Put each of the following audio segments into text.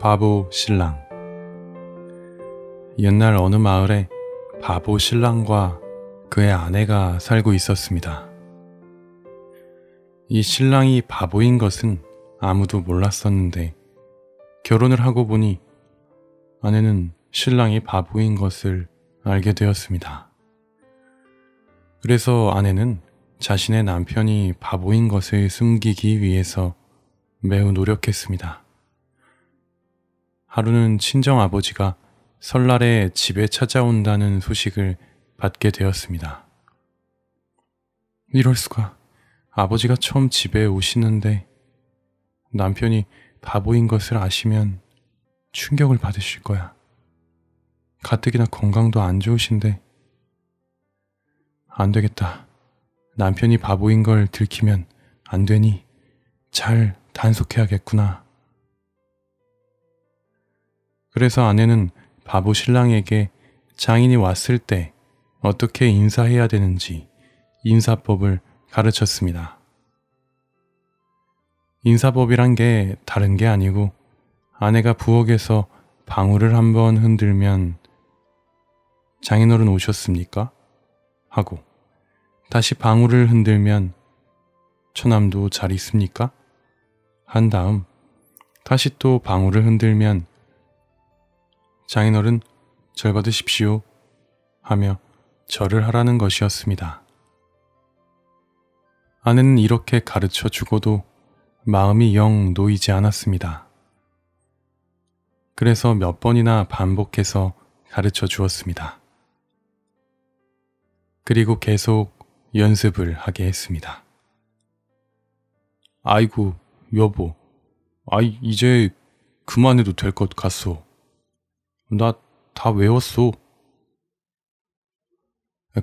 바보 신랑 옛날 어느 마을에 바보 신랑과 그의 아내가 살고 있었습니다. 이 신랑이 바보인 것은 아무도 몰랐었는데 결혼을 하고 보니 아내는 신랑이 바보인 것을 알게 되었습니다. 그래서 아내는 자신의 남편이 바보인 것을 숨기기 위해서 매우 노력했습니다. 하루는 친정 아버지가 설날에 집에 찾아온다는 소식을 받게 되었습니다. 이럴 수가. 아버지가 처음 집에 오시는데 남편이 바보인 것을 아시면 충격을 받으실 거야. 가뜩이나 건강도 안 좋으신데. 안 되겠다. 남편이 바보인 걸 들키면 안 되니 잘 단속해야겠구나. 그래서 아내는 바보 신랑에게 장인이 왔을 때 어떻게 인사해야 되는지 인사법을 가르쳤습니다. 인사법이란 게 다른 게 아니고 아내가 부엌에서 방울을 한번 흔들면 장인어른 오셨습니까? 하고 다시 방울을 흔들면 처남도 잘 있습니까? 한 다음 다시 또 방울을 흔들면 장인어른 절 받으십시오 하며 절을 하라는 것이었습니다. 아내는 이렇게 가르쳐 주고도 마음이 영 놓이지 않았습니다. 그래서 몇 번이나 반복해서 가르쳐 주었습니다. 그리고 계속 연습을 하게 했습니다. 아이고, 여보, 아이, 이제 그만해도 될 것 같소. 나다 외웠어.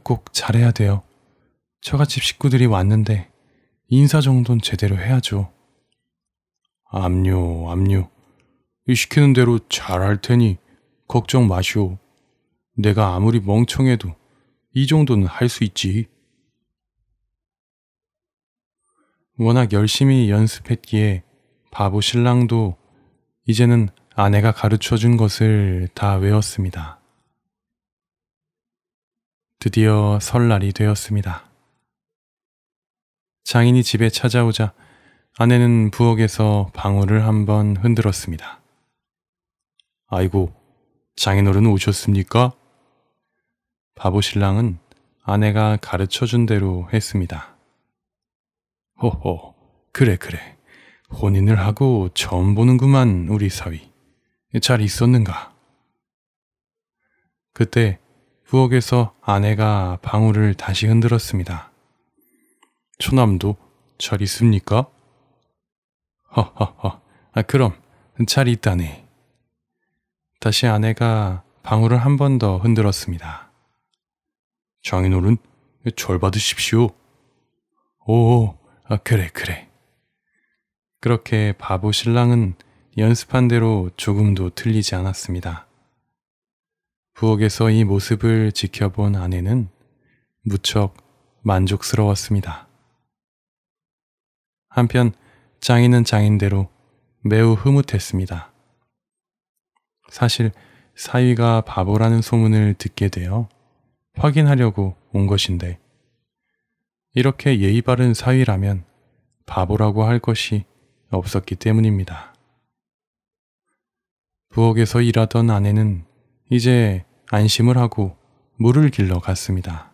꼭 잘해야 돼요. 처갓집 식구들이 왔는데 인사 정도는 제대로 해야죠. 압류, 압류. 시키는 대로 잘 할 테니 걱정 마시오. 내가 아무리 멍청해도 이 정도는 할 수 있지. 워낙 열심히 연습했기에 바보 신랑도 이제는 아내가 가르쳐 준 것을 다 외웠습니다. 드디어 설날이 되었습니다. 장인이 집에 찾아오자 아내는 부엌에서 방울을 한번 흔들었습니다. 아이고, 장인어른 오셨습니까? 바보 신랑은 아내가 가르쳐 준 대로 했습니다. 호호, 그래, 그래. 혼인을 하고 처음 보는구만, 우리 사위. 잘 있었는가? 그때 부엌에서 아내가 방울을 다시 흔들었습니다. 초남도 잘 있습니까? 허허허, 아, 그럼 잘 있다네. 다시 아내가 방울을 한 번 더 흔들었습니다. 장인어른, 절 받으십시오. 오, 아, 그래, 그래. 그렇게 바보 신랑은 연습한 대로 조금도 틀리지 않았습니다. 부엌에서 이 모습을 지켜본 아내는 무척 만족스러웠습니다. 한편 장인은 장인대로 매우 흐뭇했습니다. 사실 사위가 바보라는 소문을 듣게 되어 확인하려고 온 것인데 이렇게 예의 바른 사위라면 바보라고 할 것이 없었기 때문입니다. 부엌에서 일하던 아내는 이제 안심을 하고 물을 길러 갔습니다.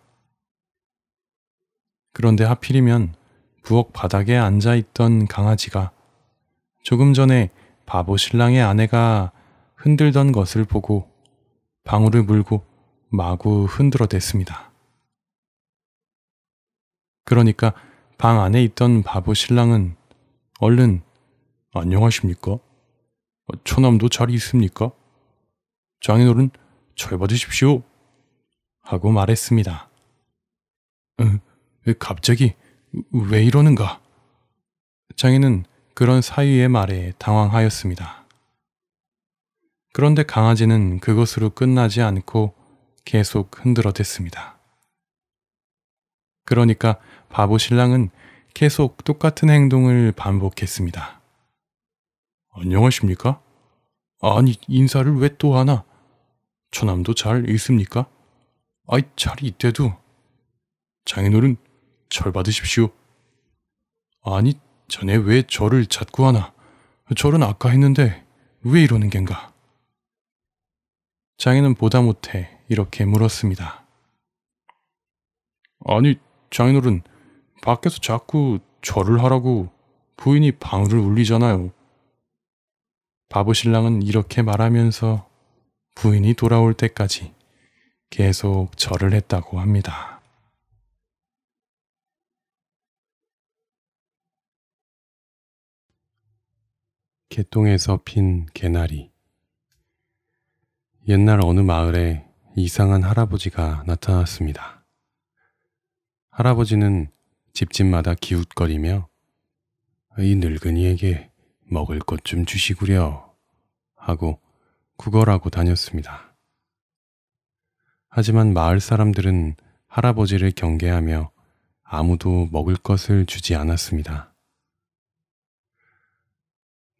그런데 하필이면 부엌 바닥에 앉아 있던 강아지가 조금 전에 바보 신랑의 아내가 흔들던 것을 보고 방울을 물고 마구 흔들어댔습니다. 그러니까 방 안에 있던 바보 신랑은 얼른 안녕하십니까? 어, 처남도 자리 있습니까? 장인어른 절 받으십시오. 하고 말했습니다. 으, 어, 갑자기 왜 이러는가? 장인은 그런 사위의 말에 당황하였습니다. 그런데 강아지는 그것으로 끝나지 않고 계속 흔들어댔습니다. 그러니까 바보 신랑은 계속 똑같은 행동을 반복했습니다. 안녕하십니까? 아니, 인사를 왜 또 하나? 처남도 잘 있습니까? 아이, 잘 있대도. 장인어른, 절 받으십시오. 아니, 전에 왜 저를 자꾸 하나? 절은 아까 했는데 왜 이러는 겐가? 장인은 보다 못해 이렇게 물었습니다. 아니, 장인어른, 밖에서 자꾸 절을 하라고 부인이 방울을 울리잖아요. 바보 신랑은 이렇게 말하면서 부인이 돌아올 때까지 계속 절을 했다고 합니다. 개똥에서 핀 개나리 옛날 어느 마을에 이상한 할아버지가 나타났습니다. 할아버지는 집집마다 기웃거리며 이 늙은이에게 먹을 것 좀 주시구려 하고 구걸하고 다녔습니다. 하지만 마을 사람들은 할아버지를 경계하며 아무도 먹을 것을 주지 않았습니다.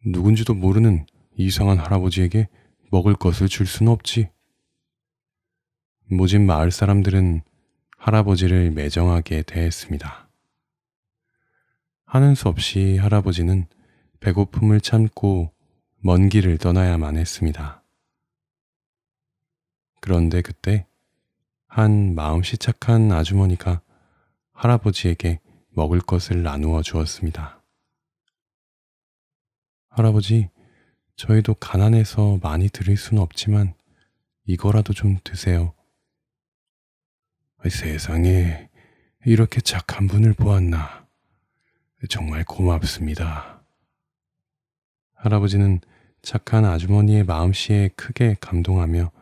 누군지도 모르는 이상한 할아버지에게 먹을 것을 줄 수는 없지. 모진 마을 사람들은 할아버지를 매정하게 대했습니다. 하는 수 없이 할아버지는 배고픔을 참고 먼 길을 떠나야만 했습니다. 그런데 그때 한 마음씨 착한 아주머니가 할아버지에게 먹을 것을 나누어 주었습니다. 할아버지, 저희도 가난해서 많이 드릴 순 없지만 이거라도 좀 드세요. 세상에 이렇게 착한 분을 보았나. 정말 고맙습니다. 할아버지는 착한 아주머니의 마음씨에 크게 감동하며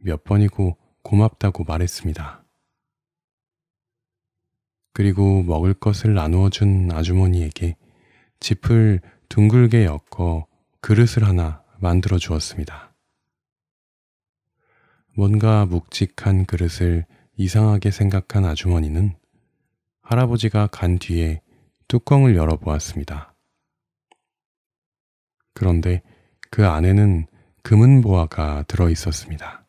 몇 번이고 고맙다고 말했습니다. 그리고 먹을 것을 나누어 준 아주머니에게 짚을 둥글게 엮어 그릇을 하나 만들어 주었습니다. 뭔가 묵직한 그릇을 이상하게 생각한 아주머니는 할아버지가 간 뒤에 뚜껑을 열어보았습니다. 그런데 그 안에는 금은보화가 들어 있었습니다.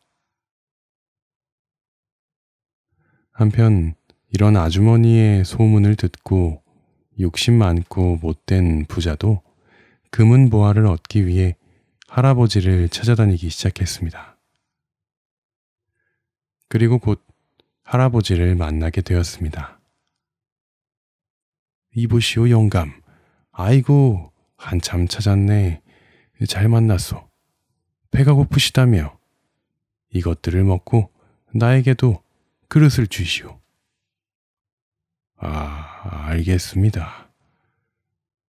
한편 이런 아주머니의 소문을 듣고 욕심 많고 못된 부자도 금은보화를 얻기 위해 할아버지를 찾아다니기 시작했습니다. 그리고 곧 할아버지를 만나게 되었습니다. 이보시오 영감. 아이고, 한참 찾았네. 잘 만났소. 배가 고프시다며 이것들을 먹고 나에게도 그릇을 주시오. 아, 알겠습니다.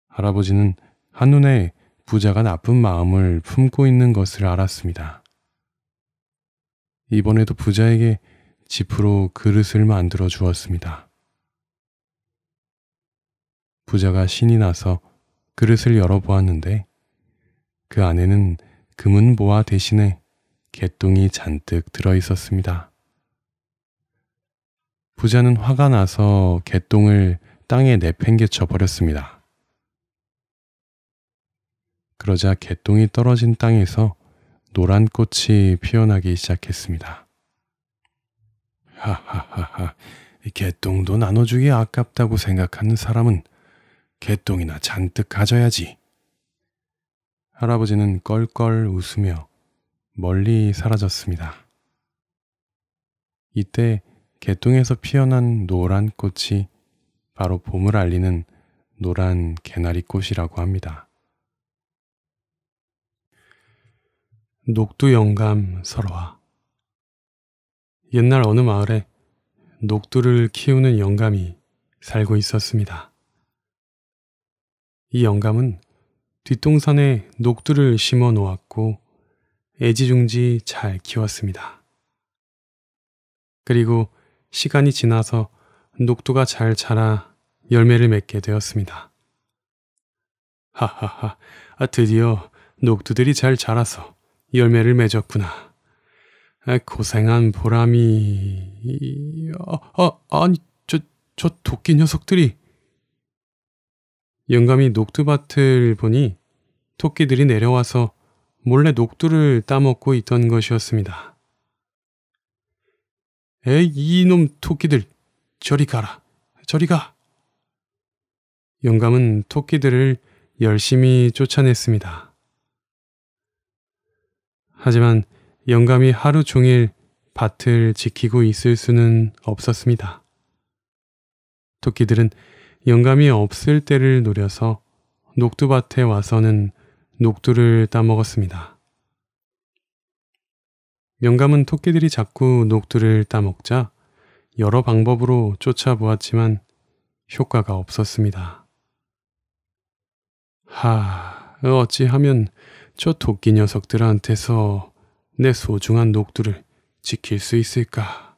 할아버지는 한눈에 부자가 나쁜 마음을 품고 있는 것을 알았습니다. 이번에도 부자에게 지프로 그릇을 만들어 주었습니다. 부자가 신이 나서 그릇을 열어보았는데 그 안에는 금은보화 대신에 개똥이 잔뜩 들어 있었습니다. 부자는 화가 나서 개똥을 땅에 내팽개쳐 버렸습니다. 그러자 개똥이 떨어진 땅에서 노란 꽃이 피어나기 시작했습니다. 하하하하, 개똥도 나눠주기 아깝다고 생각하는 사람은 개똥이나 잔뜩 가져야지. 할아버지는 껄껄 웃으며 멀리 사라졌습니다. 이때 개똥에서 피어난 노란 꽃이 바로 봄을 알리는 노란 개나리 꽃이라고 합니다. 녹두 영감 설화 옛날 어느 마을에 녹두를 키우는 영감이 살고 있었습니다. 이 영감은 뒷동산에 녹두를 심어 놓았고 애지중지 잘 키웠습니다. 그리고 시간이 지나서 녹두가 잘 자라 열매를 맺게 되었습니다. 하하하, 아, 드디어 녹두들이 잘 자라서 열매를 맺었구나. 아, 고생한 보람이... 아, 아, 아니, 저, 저 도끼 녀석들이... 영감이 녹두밭을 보니 토끼들이 내려와서 몰래 녹두를 따먹고 있던 것이었습니다. 에이, 이놈 토끼들, 저리 가라, 저리 가! 영감은 토끼들을 열심히 쫓아냈습니다. 하지만 영감이 하루 종일 밭을 지키고 있을 수는 없었습니다. 토끼들은 영감이 없을 때를 노려서 녹두밭에 와서는 녹두를 따먹었습니다. 영감은 토끼들이 자꾸 녹두를 따먹자 여러 방법으로 쫓아보았지만 효과가 없었습니다. 하, 어찌하면 저 토끼 녀석들한테서 내 소중한 녹두를 지킬 수 있을까?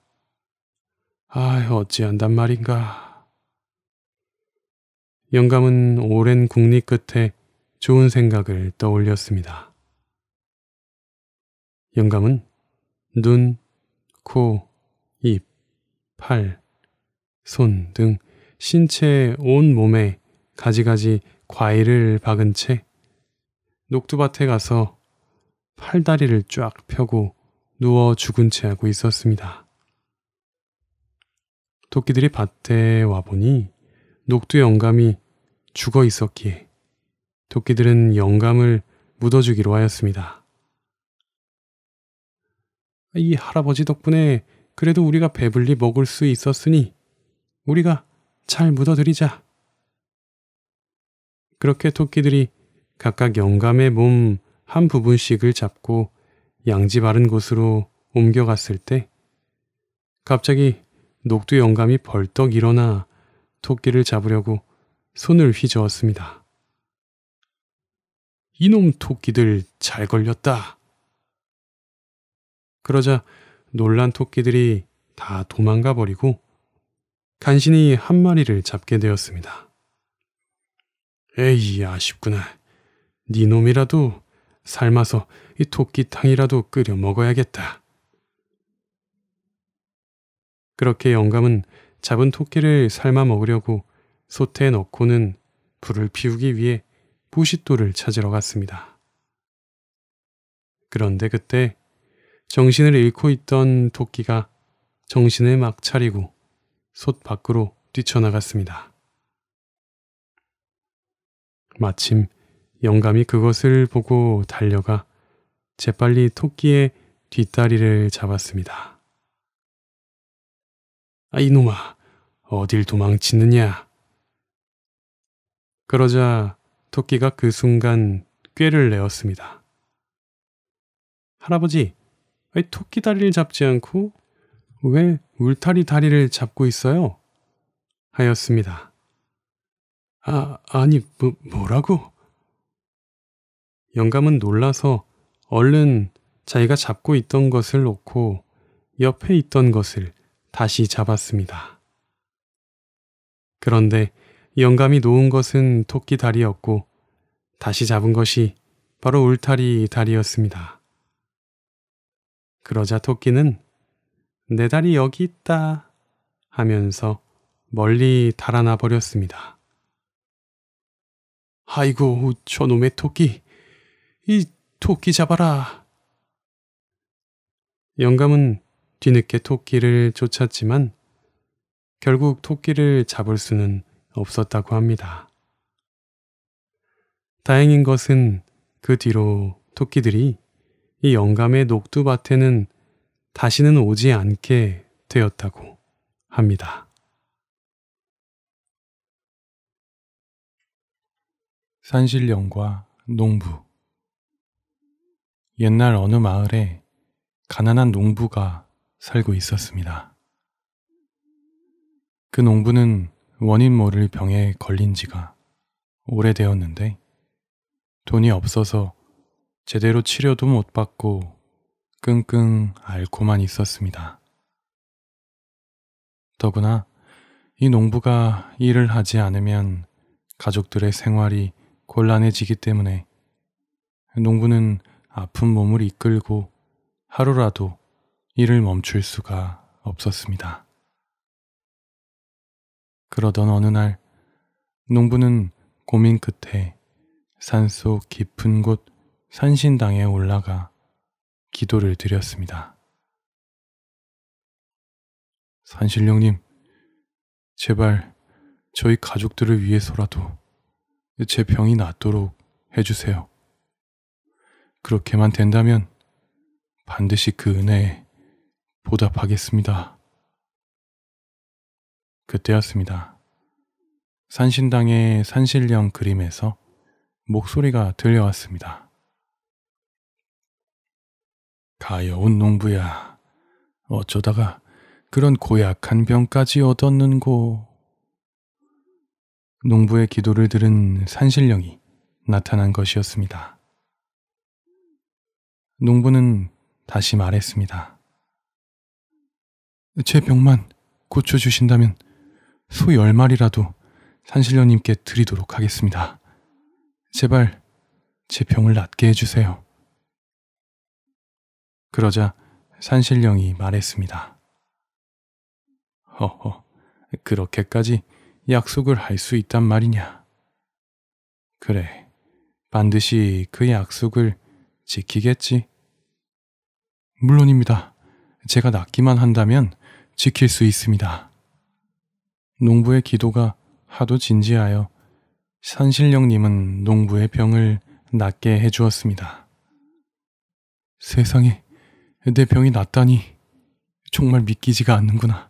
아, 어찌한단 말인가. 영감은 오랜 궁리 끝에 좋은 생각을 떠올렸습니다. 영감은 눈, 코, 입, 팔, 손 등신체온 몸에 가지가지 과일을 박은 채 녹두밭에 가서 팔다리를 쫙 펴고 누워 죽은 채 하고 있었습니다. 토끼들이 밭에 와보니 녹두 영감이 죽어 있었기에 토끼들은 영감을 묻어주기로 하였습니다. 이 할아버지 덕분에 그래도 우리가 배불리 먹을 수 있었으니 우리가 잘 묻어드리자. 그렇게 토끼들이 각각 영감의 몸 한 부분씩을 잡고 양지 바른 곳으로 옮겨갔을 때 갑자기 녹두 영감이 벌떡 일어나 토끼를 잡으려고 손을 휘저었습니다. 이놈 토끼들 잘 걸렸다. 그러자 놀란 토끼들이 다 도망가 버리고 간신히 한 마리를 잡게 되었습니다. 에이 아쉽구나. 니 네 놈이라도 삶아서 이 토끼탕이라도 끓여 먹어야겠다. 그렇게 영감은 잡은 토끼를 삶아 먹으려고 소태에 넣고는 불을 피우기 위해 부싯돌을 찾으러 갔습니다. 그런데 그때 정신을 잃고 있던 토끼가 정신을 막 차리고 솥 밖으로 뛰쳐나갔습니다. 마침 영감이 그것을 보고 달려가 재빨리 토끼의 뒷다리를 잡았습니다. 아, 이놈아, 어딜 도망치느냐? 그러자 토끼가 그 순간 꾀를 내었습니다. 할아버지, 왜 토끼 다리를 잡지 않고 왜 울타리 다리를 잡고 있어요? 하였습니다. 아, 아니, 뭐, 뭐라고? 영감은 놀라서 얼른 자기가 잡고 있던 것을 놓고 옆에 있던 것을 다시 잡았습니다. 그런데 영감이 놓은 것은 토끼 다리였고 다시 잡은 것이 바로 울타리 다리였습니다. 그러자 토끼는 내 다리 여기 있다 하면서 멀리 달아나 버렸습니다. 아이고 저놈의 토끼 이 토끼 잡아라. 영감은 뒤늦게 토끼를 쫓았지만 결국 토끼를 잡을 수는 없었다고 합니다. 다행인 것은 그 뒤로 토끼들이 이 영감의 녹두밭에는 다시는 오지 않게 되었다고 합니다. 산신령과 농부 옛날 어느 마을에 가난한 농부가 살고 있었습니다. 그 농부는 원인 모를 병에 걸린 지가 오래되었는데 돈이 없어서 제대로 치료도 못 받고 끙끙 앓고만 있었습니다. 더구나 이 농부가 일을 하지 않으면 가족들의 생활이 곤란해지기 때문에 농부는 아픈 몸을 이끌고 하루라도 이를 멈출 수가 없었습니다. 그러던 어느 날 농부는 고민 끝에 산속 깊은 곳 산신당에 올라가 기도를 드렸습니다. 산신령님, 제발 저희 가족들을 위해서라도 제 병이 낫도록 해주세요. 그렇게만 된다면 반드시 그 은혜에 보답하겠습니다. 그때였습니다. 산신당의 산신령 그림에서 목소리가 들려왔습니다. 가여운 농부야, 어쩌다가 그런 고약한 병까지 얻었는고. 농부의 기도를 들은 산신령이 나타난 것이었습니다. 농부는 다시 말했습니다. 제 병만 고쳐주신다면 소1 0 마리라도 산신령님께 드리도록 하겠습니다. 제발 제 병을 낫게 해주세요. 그러자 산신령이 말했습니다. 허허, 그렇게까지 약속을 할 수 있단 말이냐? 그래, 반드시 그 약속을 지키겠지. 물론입니다. 제가 낫기만 한다면 지킬 수 있습니다. 농부의 기도가 하도 진지하여 산신령님은 농부의 병을 낫게 해주었습니다. 세상에 내 병이 낫다니 정말 믿기지가 않는구나.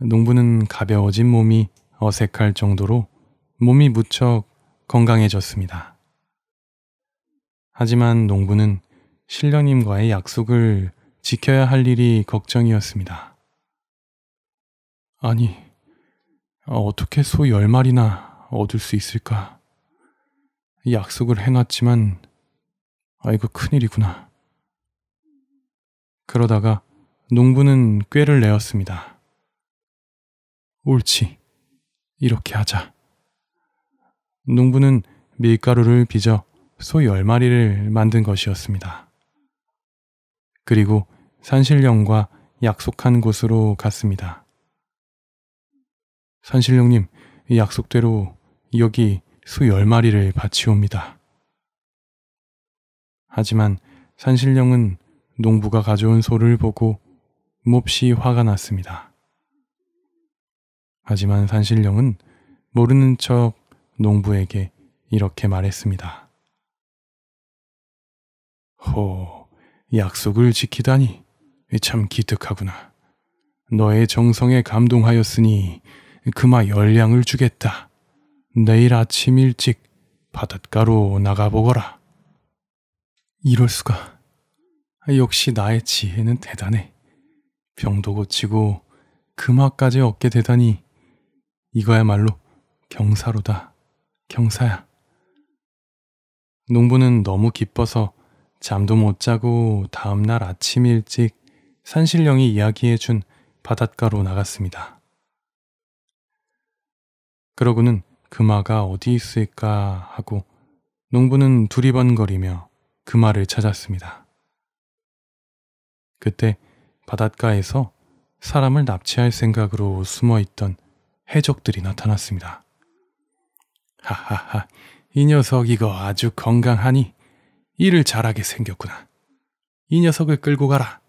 농부는 가벼워진 몸이 어색할 정도로 몸이 무척 건강해졌습니다. 하지만 농부는 신령님과의 약속을 지켜야 할 일이 걱정이었습니다. 아니, 어떻게 소 10마리나 얻을 수 있을까? 약속을 해놨지만, 아이고, 큰일이구나. 그러다가 농부는 꾀를 내었습니다. 옳지. 이렇게 하자. 농부는 밀가루를 빚어 소 10마리를 만든 것이었습니다. 그리고 산신령과 약속한 곳으로 갔습니다. 산신령님, 약속대로 여기 수 열마리를 바치옵니다. 하지만 산신령은 농부가 가져온 소를 보고 몹시 화가 났습니다. 하지만 산신령은 모르는 척 농부에게 이렇게 말했습니다. 허, 약속을 지키다니. 참 기특하구나. 너의 정성에 감동하였으니 그마 열량을 주겠다. 내일 아침 일찍 바닷가로 나가보거라. 이럴 수가. 역시 나의 지혜는 대단해. 병도 고치고 금화까지 얻게 되다니 이거야말로 경사로다. 경사야. 농부는 너무 기뻐서 잠도 못 자고 다음날 아침 일찍 산신령이 이야기해준 바닷가로 나갔습니다. 그러고는 금화가 그 어디 있을까 하고 농부는 두리번거리며 금화를 그 찾았습니다. 그때 바닷가에서 사람을 납치할 생각으로 숨어 있던 해적들이 나타났습니다. 하하하, 이 녀석 이거 아주 건강하니 일을 잘하게 생겼구나. 이 녀석을 끌고 가라.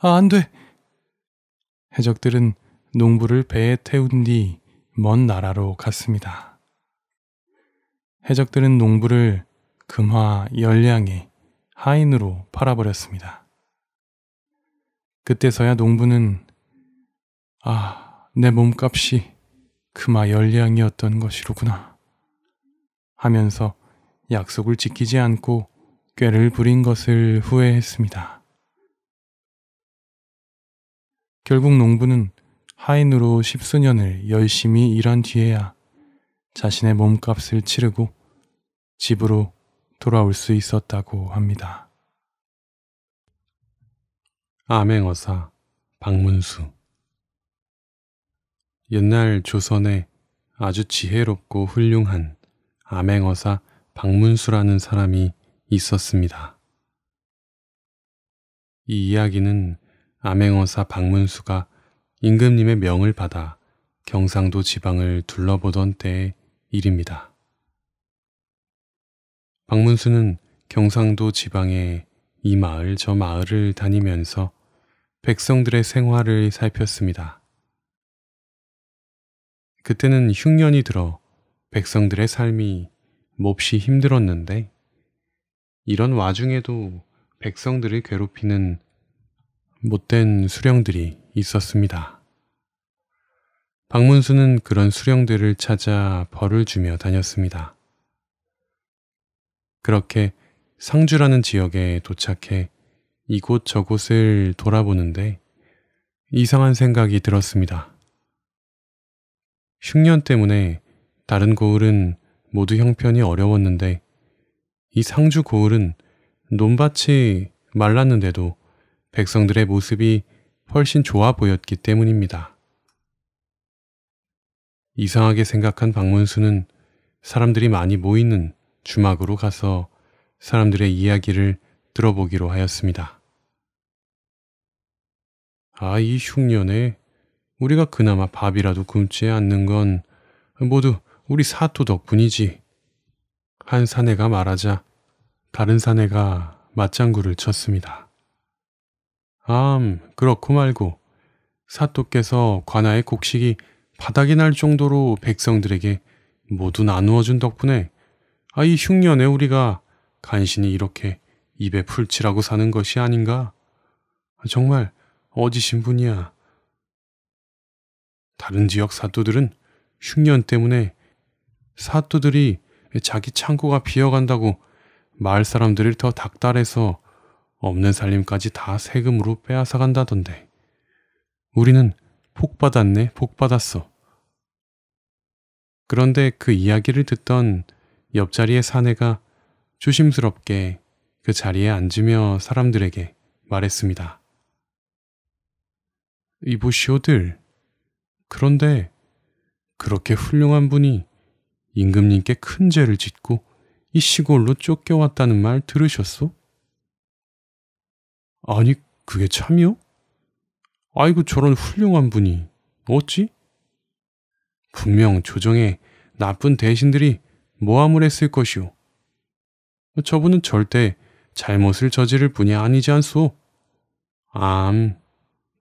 아, 안 돼. 해적들은 농부를 배에 태운 뒤 먼 나라로 갔습니다. 해적들은 농부를 금화, 열량에, 하인으로 팔아버렸습니다. 그때서야 농부는 아, 내 몸값이 금화 열량이었던 것이로구나 하면서 약속을 지키지 않고 꾀를 부린 것을 후회했습니다. 결국 농부는 하인으로 십수년을 열심히 일한 뒤에야 자신의 몸값을 치르고 집으로 돌아올 수 있었다고 합니다. 암행어사 박문수 옛날 조선에 아주 지혜롭고 훌륭한 암행어사 박문수라는 사람이 있었습니다. 이 이야기는 암행어사 박문수가 임금님의 명을 받아 경상도 지방을 둘러보던 때의 일입니다. 박문수는 경상도 지방의 이 마을 저 마을을 다니면서 백성들의 생활을 살폈습니다. 그때는 흉년이 들어 백성들의 삶이 몹시 힘들었는데 이런 와중에도 백성들을 괴롭히는 못된 수령들이 있었습니다. 박문수는 그런 수령들을 찾아 벌을 주며 다녔습니다. 그렇게 상주라는 지역에 도착해 이곳저곳을 돌아보는데 이상한 생각이 들었습니다. 흉년 때문에 다른 고을은 모두 형편이 어려웠는데 이 상주 고을은 논밭이 말랐는데도 백성들의 모습이 훨씬 좋아 보였기 때문입니다. 이상하게 생각한 방문수는 사람들이 많이 모이는 주막으로 가서 사람들의 이야기를 들어보기로 하였습니다. 아, 이 흉년에 우리가 그나마 밥이라도 굶지 않는 건 모두 우리 사토 덕분이지. 한 사내가 말하자 다른 사내가 맞장구를 쳤습니다. 암, 그렇고 말고 사또께서 관아의 곡식이 바닥이 날 정도로 백성들에게 모두 나누어준 덕분에 아 이 흉년에 우리가 간신히 이렇게 입에 풀칠하고 사는 것이 아닌가? 정말 어지신 분이야. 다른 지역 사또들은 흉년 때문에 사또들이 자기 창고가 비어간다고 마을 사람들을 더 닥달해서 없는 살림까지 다 세금으로 빼앗아간다던데. 우리는 폭 받았네, 폭 받았어. 그런데 그 이야기를 듣던 옆자리의 사내가 조심스럽게 그 자리에 앉으며 사람들에게 말했습니다. 이보시오들, 그런데 그렇게 훌륭한 분이 임금님께 큰 죄를 짓고 이 시골로 쫓겨왔다는 말 들으셨소? 아니, 그게 참이요? 아이고, 저런 훌륭한 분이 어찌? 분명 조정에 나쁜 대신들이 모함을 했을 것이오. 저분은 절대 잘못을 저지를 분이 아니지 않소? 암,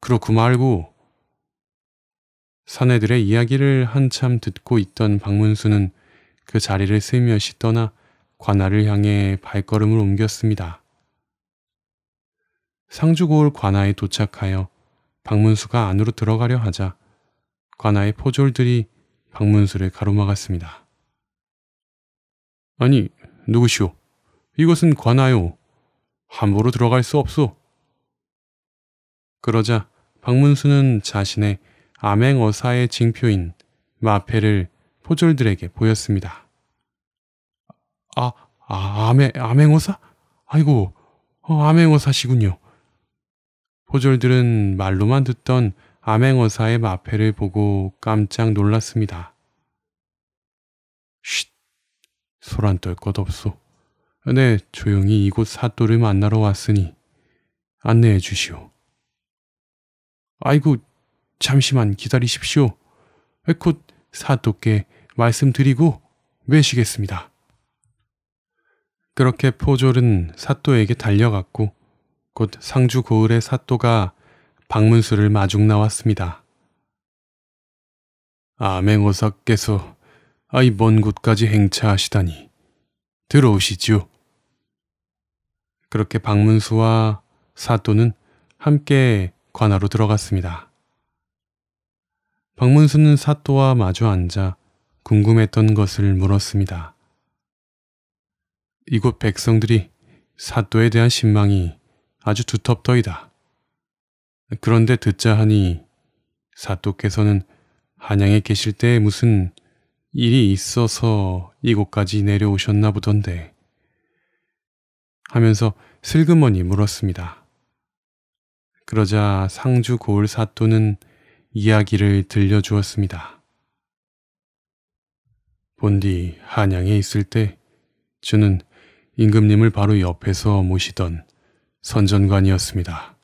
그렇고 말고. 사내들의 이야기를 한참 듣고 있던 박문수는 그 자리를 스며시 떠나 관아를 향해 발걸음을 옮겼습니다. 상주고을 관아에 도착하여 박문수가 안으로 들어가려 하자 관아의 포졸들이 박문수를 가로막았습니다. 아니, 누구시오? 이것은 관아요. 함부로 들어갈 수 없소. 그러자 박문수는 자신의 암행어사의 징표인 마패를 포졸들에게 보였습니다. 아, 아 암행, 암행어사? 아이고, 어, 암행어사시군요. 포졸들은 말로만 듣던 암행어사의 마패를 보고 깜짝 놀랐습니다. 쉿! 소란 떨 것 없소. 네, 조용히 이곳 사또를 만나러 왔으니 안내해 주시오. 아이고, 잠시만 기다리십시오. 곧 사또께 말씀드리고 외시겠습니다 그렇게 포졸은 사또에게 달려갔고 곧 상주 고을의 사또가 박문수를 마중 나왔습니다. 아맹오사께서 아이 먼 곳까지 행차하시다니 들어오시지요. 그렇게 박문수와 사또는 함께 관하로 들어갔습니다. 박문수는 사또와 마주 앉아 궁금했던 것을 물었습니다. 이곳 백성들이 사또에 대한 신망이 아주 두텁더이다. 그런데 듣자 하니 사또께서는 한양에 계실 때 무슨 일이 있어서 이곳까지 내려오셨나 보던데 하면서 슬그머니 물었습니다. 그러자 상주 고을 사또는 이야기를 들려주었습니다. 본디 한양에 있을 때주는 임금님을 바로 옆에서 모시던 선전관이었습니다.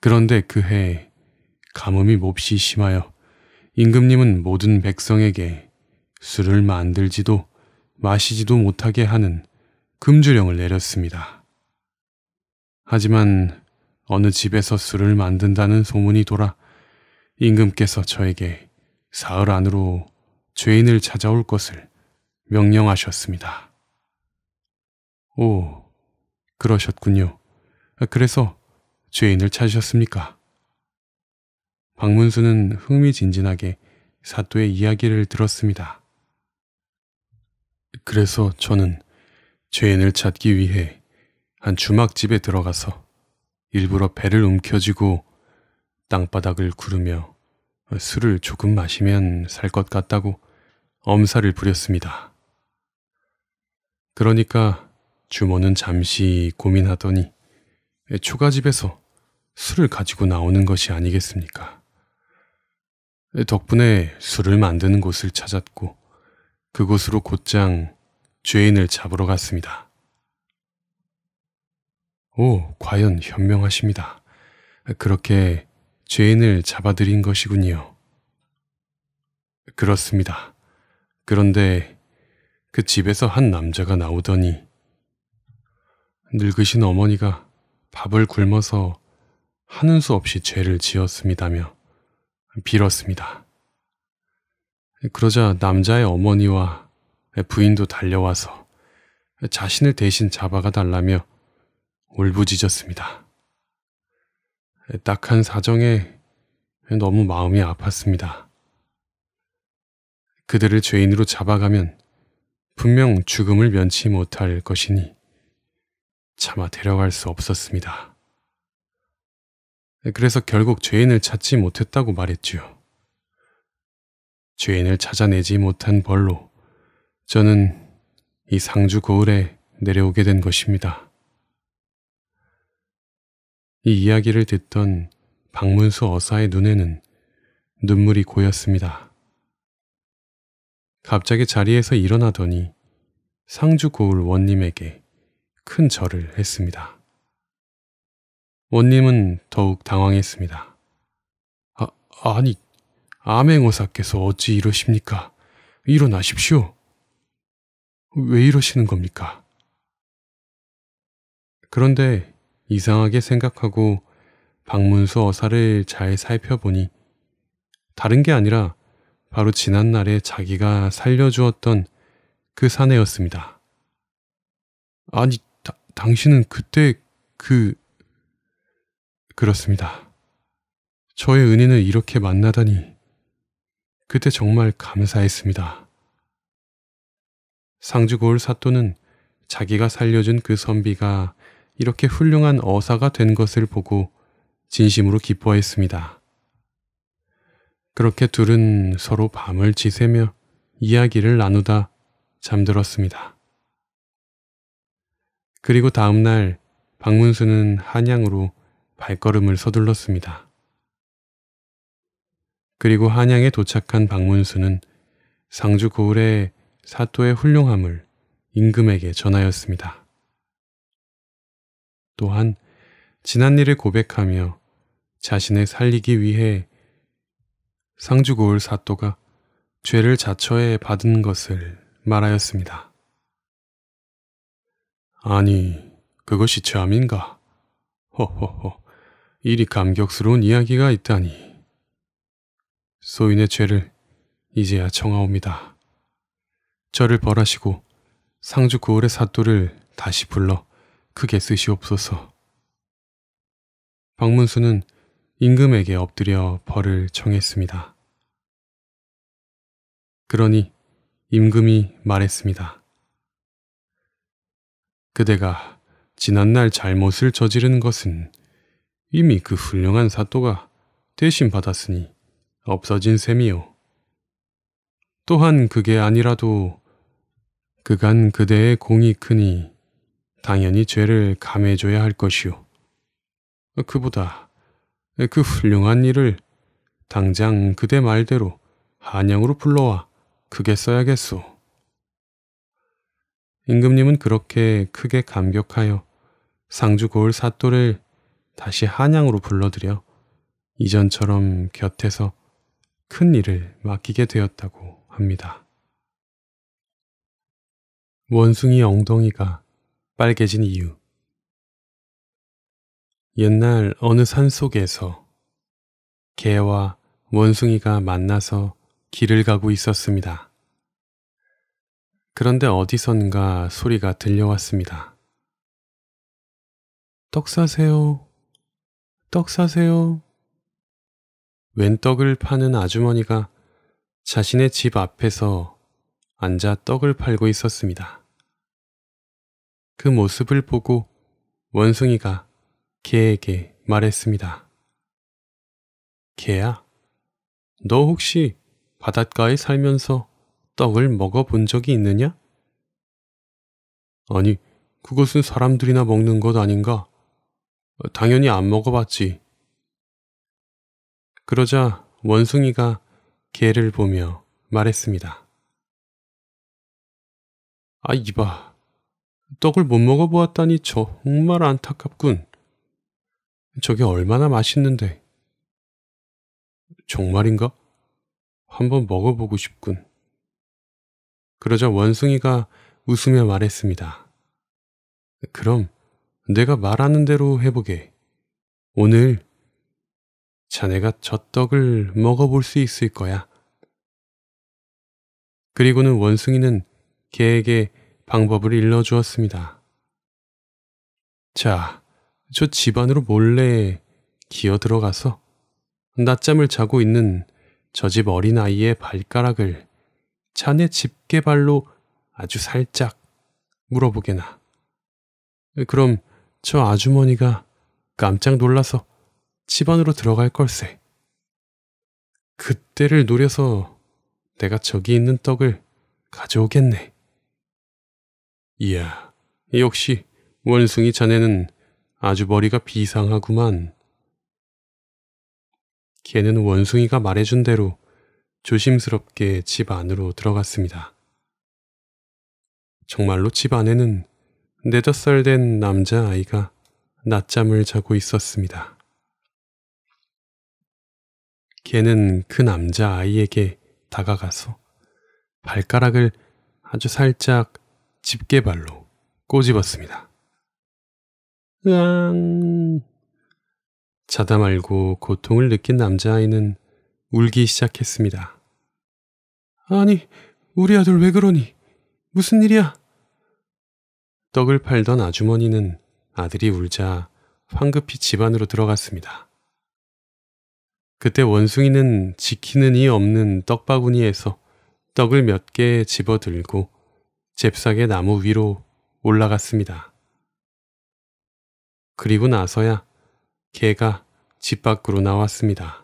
그런데 그 해에 가뭄이 몹시 심하여 임금님은 모든 백성에게 술을 만들지도 마시지도 못하게 하는 금주령을 내렸습니다. 하지만 어느 집에서 술을 만든다는 소문이 돌아 임금께서 저에게 사흘 안으로 죄인을 찾아올 것을 명령하셨습니다. 오, 그러셨군요. 그래서 죄인을 찾으셨습니까? 박문수는 흥미진진하게 사또의 이야기를 들었습니다. 그래서 저는 죄인을 찾기 위해 한 주막집에 들어가서 일부러 배를 움켜쥐고 땅바닥을 구르며 술을 조금 마시면 살 것 같다고 엄살을 부렸습니다. 그러니까 주모는 잠시 고민하더니 초가집에서 술을 가지고 나오는 것이 아니겠습니까? 덕분에 술을 만드는 곳을 찾았고 그곳으로 곧장 죄인을 잡으러 갔습니다. 오, 과연 현명하십니다. 그렇게 죄인을 잡아들인 것이군요. 그렇습니다. 그런데 그 집에서 한 남자가 나오더니 늙으신 어머니가 밥을 굶어서 하는 수 없이 죄를 지었습니다며 빌었습니다. 그러자 남자의 어머니와 부인도 달려와서 자신을 대신 잡아가 달라며 울부짖었습니다. 딱한 사정에 너무 마음이 아팠습니다. 그들을 죄인으로 잡아가면 분명 죽음을 면치 못할 것이니 차마 데려갈 수 없었습니다. 그래서 결국 죄인을 찾지 못했다고 말했지요. 죄인을 찾아내지 못한 벌로 저는 이 상주 고을에 내려오게 된 것입니다. 이 이야기를 듣던 박문수 어사의 눈에는 눈물이 고였습니다. 갑자기 자리에서 일어나더니 상주 고을 원님에게 큰 절을 했습니다. 원님은 더욱 당황했습니다. 아, 아니, 암행어사께서 어찌 이러십니까? 일어나십시오. 왜 이러시는 겁니까? 그런데 이상하게 생각하고 박문수 어사를 잘 살펴보니 다른 게 아니라 바로 지난날에 자기가 살려주었던 그 사내였습니다. 아니, 당신은 그때 그 그렇습니다. 저의 은인을 이렇게 만나다니 그때 정말 감사했습니다. 상주고을 사또는 자기가 살려준 그 선비가 이렇게 훌륭한 어사가 된 것을 보고 진심으로 기뻐했습니다. 그렇게 둘은 서로 밤을 지새며 이야기를 나누다 잠들었습니다. 그리고 다음날 박문수는 한양으로 발걸음을 서둘렀습니다. 그리고 한양에 도착한 박문수는 상주 고을의 사또의 훌륭함을 임금에게 전하였습니다. 또한 지난 일을 고백하며 자신을 살리기 위해 상주고을 사또가 죄를 자처해 받은 것을 말하였습니다. 아니, 그것이 참인가? 허허허, 이리 감격스러운 이야기가 있다니. 소인의 죄를 이제야 청하옵니다. 저를 벌하시고 상주 구월의 사또를 다시 불러 크게 쓰시옵소서. 박문수는 임금에게 엎드려 벌을 청했습니다. 그러니 임금이 말했습니다. 그대가 지난날 잘못을 저지른 것은 이미 그 훌륭한 사또가 대신 받았으니 없어진 셈이요. 또한 그게 아니라도 그간 그대의 공이 크니 당연히 죄를 감해줘야 할 것이요. 그보다 그 훌륭한 일을 당장 그대 말대로 한양으로 불러와 크게 써야겠소. 임금님은 그렇게 크게 감격하여 상주 고을 사또를 다시 한양으로 불러들여 이전처럼 곁에서 큰 일을 맡기게 되었다고 합니다. 원숭이 엉덩이가 빨개진 이유 옛날 어느 산 속에서 개와 원숭이가 만나서 길을 가고 있었습니다. 그런데 어디선가 소리가 들려왔습니다. 떡 사세요. 떡 사세요. 웬 떡을 파는 아주머니가 자신의 집 앞에서 앉아 떡을 팔고 있었습니다. 그 모습을 보고 원숭이가 개에게 말했습니다. 개야, 너 혹시 바닷가에 살면서 떡을 먹어본 적이 있느냐? 아니, 그것은 사람들이나 먹는 것 아닌가? 당연히 안 먹어봤지. 그러자 원숭이가 개를 보며 말했습니다. 아, 이봐. 떡을 못 먹어보았다니 정말 안타깝군. 저게 얼마나 맛있는데. 정말인가? 한번 먹어보고 싶군. 그러자 원숭이가 웃으며 말했습니다. 그럼 내가 말하는 대로 해보게. 오늘 자네가 저 떡을 먹어볼 수 있을 거야. 그리고는 원숭이는 개에게 방법을 일러주었습니다. 자, 저 집안으로 몰래 기어 들어가서 낮잠을 자고 있는 저 집 어린아이의 발가락을 자네 집게발로 아주 살짝 물어보게나. 그럼 저 아주머니가 깜짝 놀라서 집 안으로 들어갈 걸세. 그때를 노려서 내가 저기 있는 떡을 가져오겠네. 이야, 역시 원숭이 자네는 아주 머리가 비상하구만. 걔는 원숭이가 말해준 대로 조심스럽게 집 안으로 들어갔습니다. 정말로 집 안에는 네다살된 남자아이가 낮잠을 자고 있었습니다. 걔는 그 남자아이에게 다가가서 발가락을 아주 살짝 집게발로 꼬집었습니다. 으앙! 자다 말고 고통을 느낀 남자아이는 울기 시작했습니다. 아니, 우리 아들 왜 그러니? 무슨 일이야? 떡을 팔던 아주머니는 아들이 울자 황급히 집안으로 들어갔습니다. 그때 원숭이는 지키는 이 없는 떡바구니에서 떡을 몇 개 집어들고 잽싸게 나무 위로 올라갔습니다. 그리고 나서야 개가 집 밖으로 나왔습니다.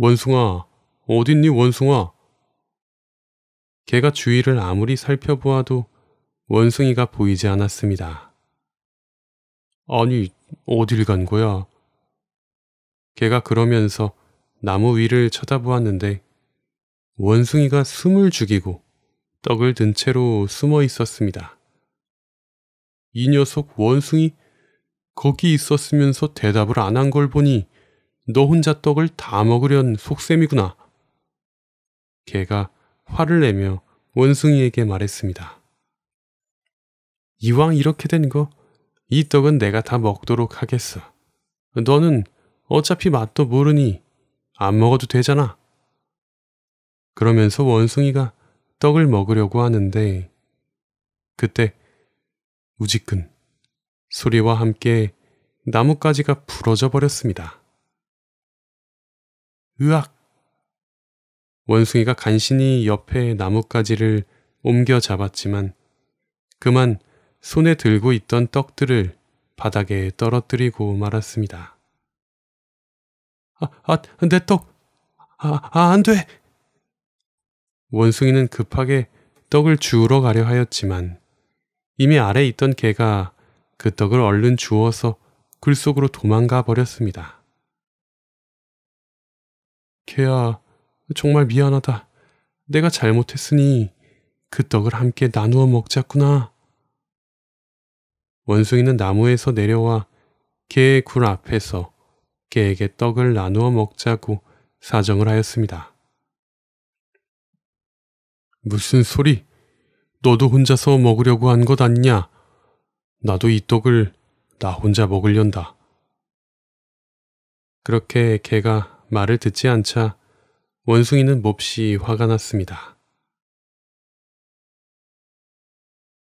원숭아, 어딨니 원숭아? 개가 주위를 아무리 살펴보아도 원숭이가 보이지 않았습니다. 아니, 어딜 간 거야? 개가 그러면서 나무 위를 쳐다보았는데 원숭이가 숨을 죽이고 떡을 든 채로 숨어 있었습니다. 이 녀석 원숭이 거기 있었으면서 대답을 안 한 걸 보니 너 혼자 떡을 다먹으려는 속셈이구나. 개가 화를 내며 원숭이에게 말했습니다. 이왕 이렇게 된 거, 이 떡은 내가 다 먹도록 하겠어. 너는 어차피 맛도 모르니 안 먹어도 되잖아. 그러면서 원숭이가 떡을 먹으려고 하는데 그때 우지끈 소리와 함께 나뭇가지가 부러져 버렸습니다. 으악! 원숭이가 간신히 옆에 나뭇가지를 옮겨 잡았지만 그만 손에 들고 있던 떡들을 바닥에 떨어뜨리고 말았습니다. 아, 아, 내 떡! 아, 아, 안 돼! 원숭이는 급하게 떡을 주우러 가려 하였지만 이미 아래 있던 개가 그 떡을 얼른 주워서 굴 속으로 도망가 버렸습니다. 걔야, 정말 미안하다. 내가 잘못했으니 그 떡을 함께 나누어 먹자꾸나. 원숭이는 나무에서 내려와 개의 굴 앞에서 개에게 떡을 나누어 먹자고 사정을 하였습니다. 무슨 소리? 너도 혼자서 먹으려고 한 것 아니냐? 나도 이 떡을 나 혼자 먹으련다. 그렇게 개가 말을 듣지 않자 원숭이는 몹시 화가 났습니다.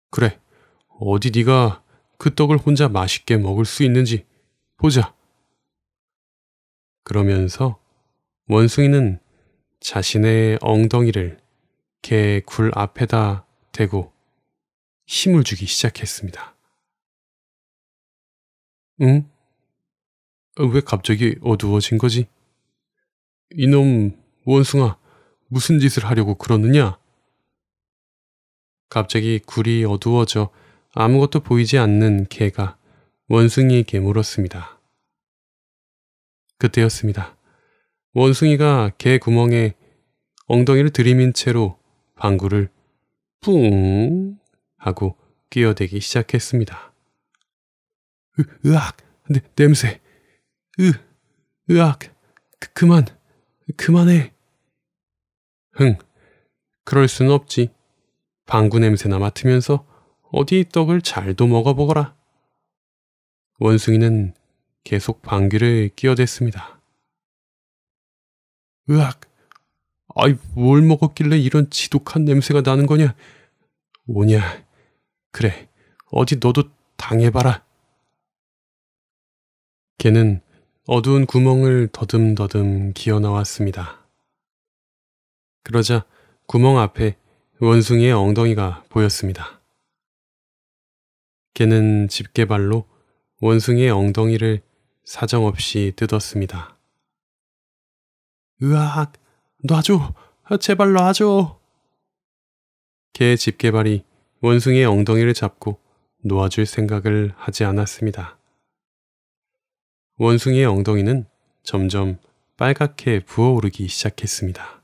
그래, 어디 네가 그 떡을 혼자 맛있게 먹을 수 있는지 보자. 그러면서 원숭이는 자신의 엉덩이를 개 굴 앞에다 대고 힘을 주기 시작했습니다. 응? 왜 갑자기 어두워진 거지? 이놈 원숭아 무슨 짓을 하려고 그러느냐? 갑자기 굴이 어두워져 아무것도 보이지 않는 개가 원숭이에게 물었습니다. 그때였습니다. 원숭이가 개 구멍에 엉덩이를 들이민 채로 방구를 뿡 하고 끼어대기 시작했습니다. 으, 으악! 네, 냄새! 으, 으악! 그, 그만! 그만해. 흥, 그럴 수는 없지. 방구 냄새나 맡으면서 어디 떡을 잘도 먹어보거라. 원숭이는 계속 방귀를 끼어댔습니다. 으악! 아이, 뭘 먹었길래 이런 지독한 냄새가 나는 거냐? 오냐? 그래, 어디 너도 당해봐라. 걔는 어두운 구멍을 더듬더듬 기어 나왔습니다. 그러자 구멍 앞에 원숭이의 엉덩이가 보였습니다. 개는 집게발로 원숭이의 엉덩이를 사정없이 뜯었습니다. 으악! 놔줘! 제발 놔줘! 개의 집게발이 원숭이의 엉덩이를 잡고 놓아줄 생각을 하지 않았습니다. 원숭이의 엉덩이는 점점 빨갛게 부어오르기 시작했습니다.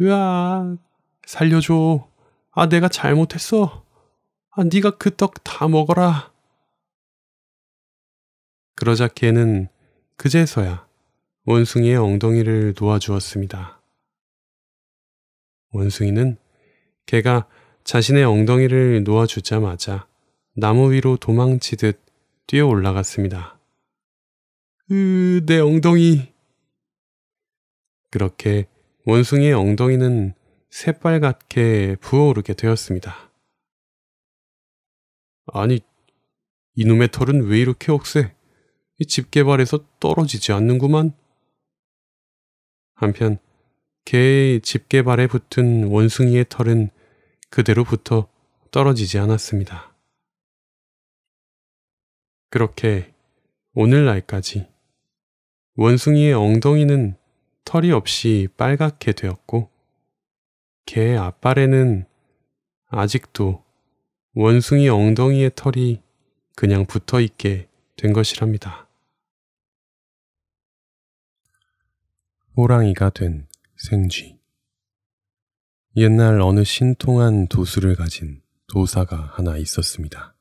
으아, 살려줘. 아, 내가 잘못했어. 아, 네가 그 떡 다 먹어라. 그러자 개는 그제서야 원숭이의 엉덩이를 놓아주었습니다. 원숭이는 개가 자신의 엉덩이를 놓아주자마자 나무 위로 도망치듯 뛰어 올라갔습니다. 으, 내 엉덩이. 그렇게 원숭이의 엉덩이는 새빨갛게 부어오르게 되었습니다. 아니, 이놈의 털은 왜 이렇게 억세? 이 집게발에서 떨어지지 않는구만. 한편 개의 집게발에 붙은 원숭이의 털은 그대로 붙어 떨어지지 않았습니다. 그렇게 오늘날까지 원숭이의 엉덩이는 털이 없이 빨갛게 되었고 개의 앞발에는 아직도 원숭이 엉덩이의 털이 그냥 붙어 있게 된 것이랍니다. 호랑이가 된 생쥐 옛날 어느 신통한 도수를 가진 도사가 하나 있었습니다.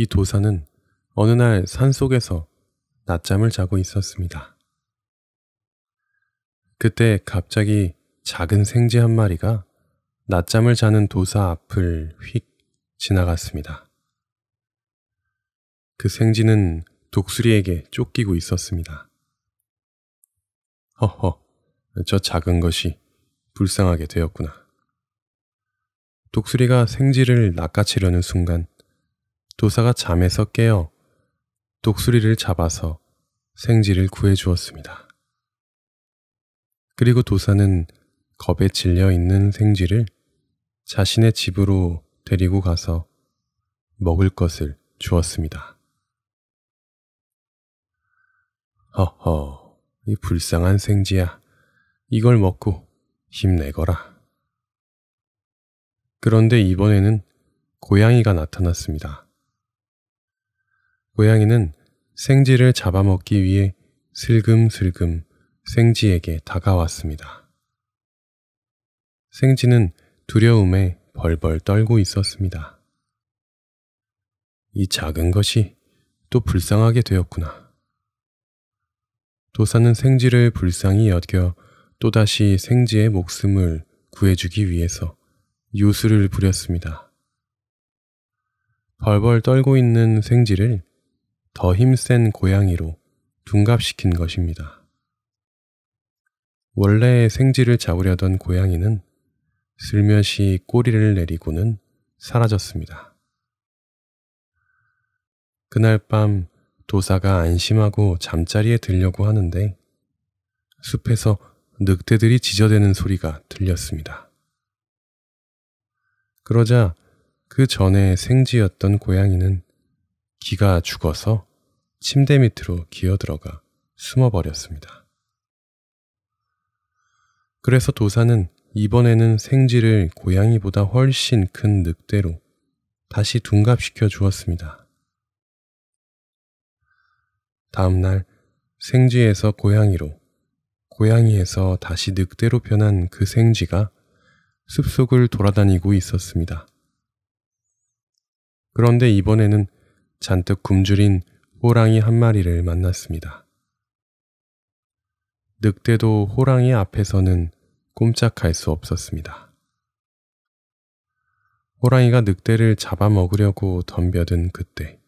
이 도사는 어느 날 산속에서 낮잠을 자고 있었습니다. 그때 갑자기 작은 생쥐 한 마리가 낮잠을 자는 도사 앞을 휙 지나갔습니다. 그 생쥐는 독수리에게 쫓기고 있었습니다. 허허, 저 작은 것이 불쌍하게 되었구나. 독수리가 생쥐를 낚아채려는 순간 도사가 잠에서 깨어 독수리를 잡아서 생쥐를 구해 주었습니다. 그리고 도사는 겁에 질려 있는 생쥐를 자신의 집으로 데리고 가서 먹을 것을 주었습니다. 허허, 이 불쌍한 생쥐야. 이걸 먹고 힘내거라. 그런데 이번에는 고양이가 나타났습니다. 고양이는 생쥐를 잡아먹기 위해 슬금슬금 생쥐에게 다가왔습니다. 생쥐는 두려움에 벌벌 떨고 있었습니다. 이 작은 것이 또 불쌍하게 되었구나. 도사는 생쥐를 불쌍히 여겨 또다시 생쥐의 목숨을 구해주기 위해서 요술을 부렸습니다. 벌벌 떨고 있는 생쥐를 더 힘센 고양이로 둔갑시킨 것입니다. 원래의 생지를 잡으려던 고양이는 슬며시 꼬리를 내리고는 사라졌습니다. 그날 밤 도사가 안심하고 잠자리에 들려고 하는데 숲에서 늑대들이 지저대는 소리가 들렸습니다. 그러자 그 전에 생지였던 고양이는 기가 죽어서 침대 밑으로 기어들어가 숨어버렸습니다. 그래서 도사는 이번에는 생쥐를 고양이보다 훨씬 큰 늑대로 다시 둔갑시켜 주었습니다. 다음날 생쥐에서 고양이로, 고양이에서 다시 늑대로 변한 그 생쥐가 숲속을 돌아다니고 있었습니다. 그런데 이번에는 잔뜩 굶주린 호랑이 한 마리를 만났습니다. 늑대도 호랑이 앞에서는 꼼짝할 수 없었습니다. 호랑이가 늑대를 잡아먹으려고 덤벼든 그때,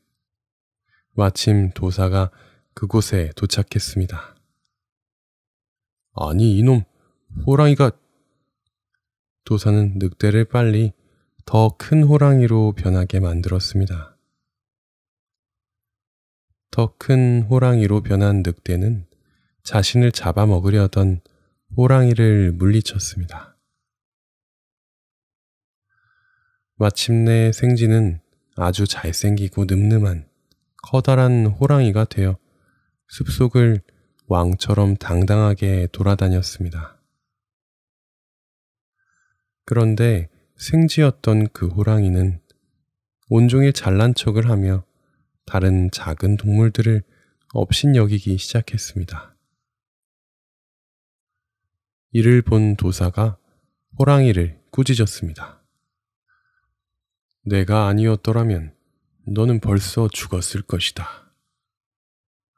마침 도사가 그곳에 도착했습니다. 아니, 이놈, 호랑이가... 도사는 늑대를 빨리 더 큰 호랑이로 변하게 만들었습니다. 더큰 호랑이로 변한 늑대는 자신을 잡아먹으려던 호랑이를 물리쳤습니다. 마침내 생쥐는 아주 잘생기고 늠름한 커다란 호랑이가 되어 숲속을 왕처럼 당당하게 돌아다녔습니다. 그런데 생쥐였던 그 호랑이는 온종일 잘난 척을 하며 다른 작은 동물들을 업신여기기 시작했습니다. 이를 본 도사가 호랑이를 꾸짖었습니다. 내가 아니었더라면 너는 벌써 죽었을 것이다.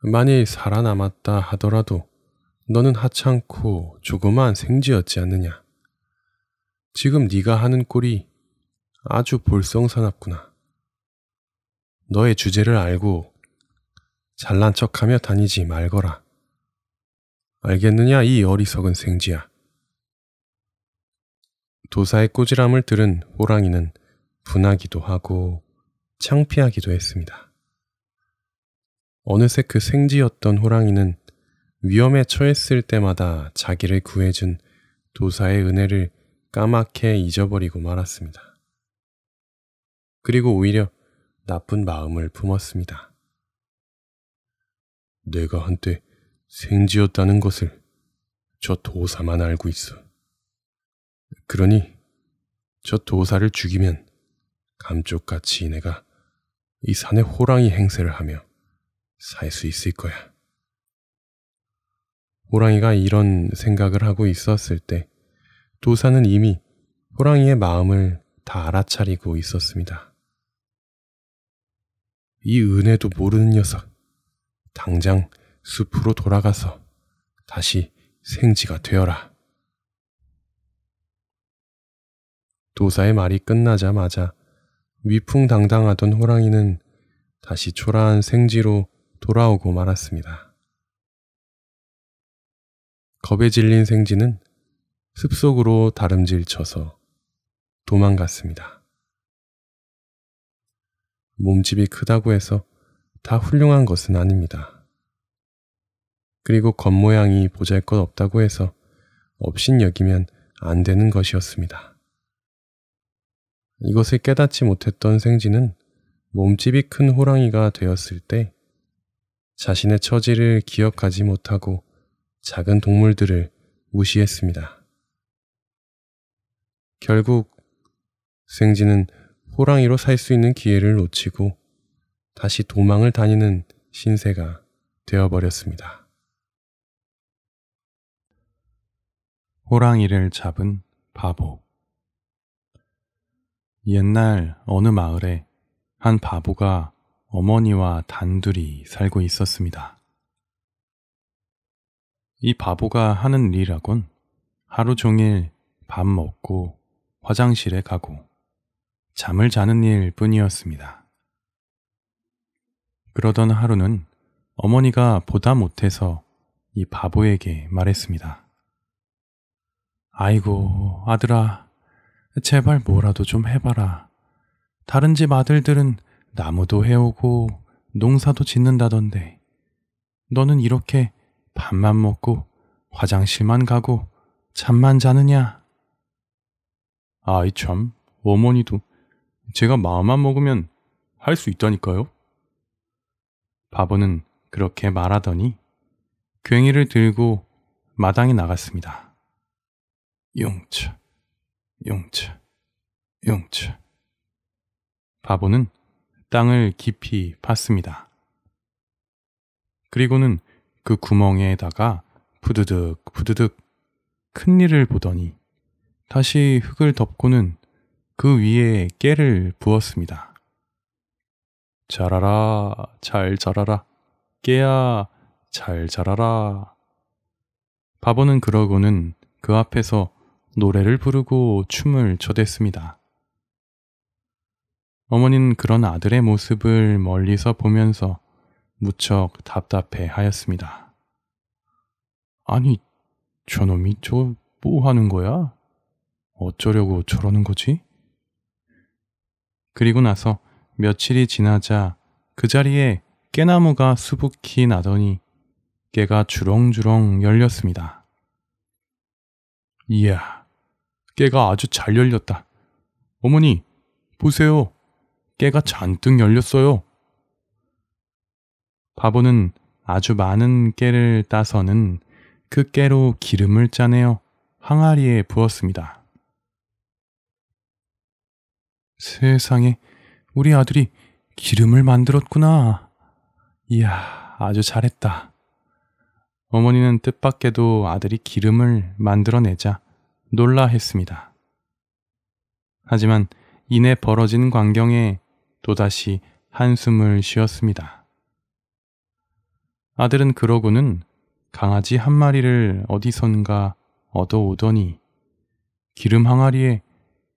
만일 살아남았다 하더라도 너는 하찮고 조그마한 생쥐였지 않느냐. 지금 네가 하는 꼴이 아주 볼썽사납구나. 너의 주제를 알고 잘난 척하며 다니지 말거라. 알겠느냐, 이 어리석은 생쥐야. 도사의 꼬지람을 들은 호랑이는 분하기도 하고 창피하기도 했습니다. 어느새 그 생지였던 호랑이는 위험에 처했을 때마다 자기를 구해준 도사의 은혜를 까맣게 잊어버리고 말았습니다. 그리고 오히려 나쁜 마음을 품었습니다. 내가 한때 생지였다는 것을 저 도사만 알고 있어. 그러니 저 도사를 죽이면 감쪽같이 내가 이 산에 호랑이 행세를 하며 살 수 있을 거야. 호랑이가 이런 생각을 하고 있었을 때 도사는 이미 호랑이의 마음을 다 알아차리고 있었습니다. 이 은혜도 모르는 녀석. 당장 숲으로 돌아가서 다시 생지가 되어라. 도사의 말이 끝나자마자 위풍당당하던 호랑이는 다시 초라한 생지로 돌아오고 말았습니다. 겁에 질린 생지는 숲속으로 다름질쳐서 도망갔습니다. 몸집이 크다고 해서 다 훌륭한 것은 아닙니다. 그리고 겉모양이 보잘 것 없다고 해서 업신 여기면 안 되는 것이었습니다. 이것을 깨닫지 못했던 생지는 몸집이 큰 호랑이가 되었을 때 자신의 처지를 기억하지 못하고 작은 동물들을 무시했습니다. 결국 생지는 호랑이로 살 수 있는 기회를 놓치고 다시 도망을 다니는 신세가 되어버렸습니다. 호랑이를 잡은 바보 옛날 어느 마을에 한 바보가 어머니와 단둘이 살고 있었습니다. 이 바보가 하는 일이라곤 하루 종일 밥 먹고 화장실에 가고 잠을 자는 일 뿐이었습니다. 그러던 하루는 어머니가 보다 못해서 이 바보에게 말했습니다. 아이고, 아들아, 제발 뭐라도 좀 해봐라. 다른 집 아들들은 나무도 해오고 농사도 짓는다던데, 너는 이렇게 밥만 먹고 화장실만 가고 잠만 자느냐? 아이 참, 어머니도 제가 마음만 먹으면 할 수 있다니까요. 바보는 그렇게 말하더니 괭이를 들고 마당에 나갔습니다. 용츠, 용츠, 용츠. 바보는 땅을 깊이 팠습니다. 그리고는 그 구멍에다가 부드득 부드득 큰일을 보더니 다시 흙을 덮고는 그 위에 깨를 부었습니다. 자라라, 잘 자라라, 깨야, 잘 자라라. 바보는 그러고는 그 앞에서 노래를 부르고 춤을 춰댔습니다. 어머니는 그런 아들의 모습을 멀리서 보면서 무척 답답해 하였습니다. 아니, 저놈이 저 뭐 하는 거야? 어쩌려고 저러는 거지? 그리고 나서 며칠이 지나자 그 자리에 깨나무가 수북히 나더니 깨가 주렁주렁 열렸습니다. 이야, 깨가 아주 잘 열렸다. 어머니, 보세요. 깨가 잔뜩 열렸어요. 바보는 아주 많은 깨를 따서는 그 깨로 기름을 짜내어 항아리에 부었습니다. 세상에, 우리 아들이 기름을 만들었구나. 이야, 아주 잘했다. 어머니는 뜻밖에도 아들이 기름을 만들어내자 놀라 했습니다. 하지만 이내 벌어진 광경에 또다시 한숨을 쉬었습니다. 아들은 그러고는 강아지 한 마리를 어디선가 얻어오더니 기름 항아리에